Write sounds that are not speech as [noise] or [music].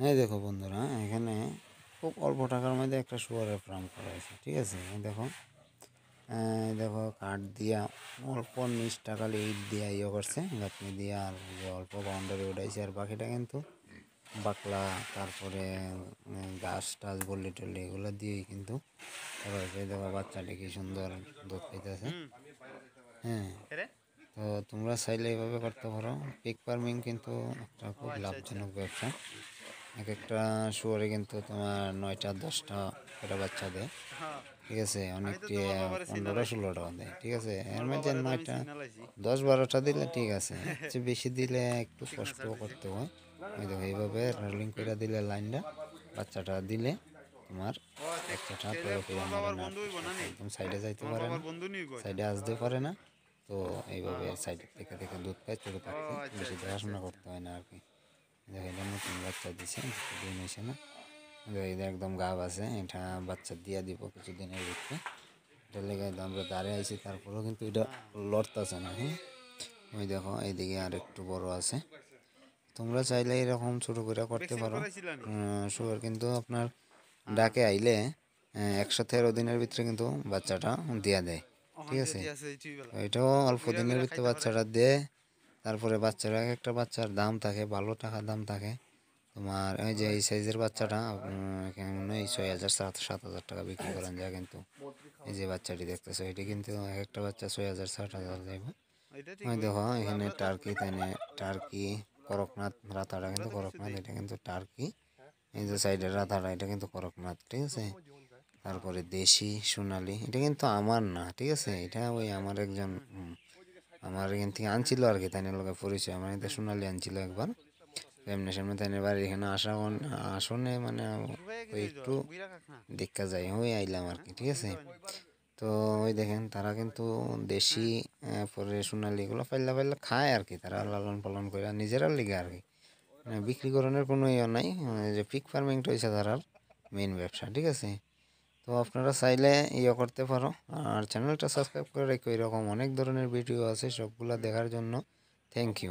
হ্যাঁ দেখো বন্ধুরা এখানে খুব অল্প টাকার মধ্যে একটা শুয়ারের ফার্ম করা আছে ঠিক আছে দেখো দেখো কাঠ দিয়া অল্প নিচ টাকালে ইট দিয়া ইয়ে করছে গাঁথনি দিয়া আর যে ইয়ে অল্প বাউন্ডারি উঠাইছে আর বাকিটা কিন্তু বাকলা তারপরে গাছ টাছ বললি টল্লি এগুলো দিয়েই কিন্তু দেখো বাচ্চাটি কি সুন্দর দুধ পেতেছে হ্যাঁ তো তোমরা চাইলে এভাবে করতে পারো পিক ফার্মিং কিন্তু একটা খুব আচ্ছা, আচ্ছা। লাভজনক ব্যবসা এক একটা শুয়ারে কিন্তু তোমার নয়টা দশটা একটা বাচ্চা দেয় ঠিক আছে অনেকটি পনেরোটা ষোলোটা দেয় ঠিক আছে এর মধ্যে নয়টা দশ বারোটা দিলে ঠিক আছে [laughs] বেশি দিলে একটু কষ্ট আচ্ছা। করতে হয় এইভাবে রোলিং করে দিলে লাইনটা বাচ্চাটা দিলে তোমার একটা একদম সাইডে যাইতে পারে না সাইডে আসতে পারে না তো এইভাবে সাইড থেকে থেকে দুধ পায় চলে পাখি আচ্ছা, বেশি আচ্ছা, দেখাশোনা করতে হয় না আর কি দেখেন নতুন বাচ্চা দিছে দিন এসে না এদের একদম গাব আছে এটা বাচ্চা দিয়ে দিব কিছুদিনের ভিতরে এটা লেগে আমরা দাঁড়িয়ে আছি তারপরেও কিন্তু এটা লড়তেছে না হ্যাঁ ওই দেখো এইদিকে আর একটু বড় আছে তোমরা চাইলে এরকম ছোটো করে করতে পারো শুয়ার কিন্তু আপনার ডাকে আইলে একশো তেরো দিনের ভিতরে কিন্তু বাচ্চাটা দিয়ে দেয় ঠিক আছে এটাও অল্প দিনের ভিতরে বাচ্চাটা দেয় তারপরে বাচ্চার এক একটা বাচ্চার দাম থাকে ভালো টাকা দাম থাকে তোমার ওই যে এই সাইজের বাচ্চাটা মনে হয় ছয় হাজার সাত সাত হাজার টাকা বিক্রি করেন যায় কিন্তু এই যে বাচ্চাটি দেখতেছো এটি কিন্তু এক একটা বাচ্চা ছয় হাজার সাত হাজার যাইব ওই দেখো এখানে টার্কি তাই টার্কি করকনাথ রাতাটা কিন্তু করকনাথ এটা কিন্তু টার্কি এই যে সাইডের রাতাটা এটা কিন্তু করকনাথ ঠিক আছে তারপরে দেশি সোনালি এটা কিন্তু আমার না ঠিক আছে এটা ওই আমার একজন আমার এখান থেকে আনছিল আর কি তাইনের লোকের পরিচয় আমার এখানে সোনালি আনছিল একবার এমনি সামনে তাইনের বাড়ি এখানে আসা আসনে মানে ওই একটু দেখা যায় হয়ে আইলাম আর কি ঠিক আছে তো ওই দেখেন তারা কিন্তু দেশি পরে সোনালি এগুলো পাল্লা পাল্লা খায় আর কি তারা লালন পালন করে নিজেরা লিগে আর কি মানে বিক্রিকরণের কোনো ইয়ে নাই যে পিক ফার্মিংটা হয়েছে তারা মেইন ব্যবসা ঠিক আছে তো আপনারা চাইলে ইয়ে করতে পারো আর চ্যানেলটা সাবস্ক্রাইব করে রেখো এরকম অনেক ধরনের ভিডিও আছে সবগুলো দেখার জন্য থ্যাংক ইউ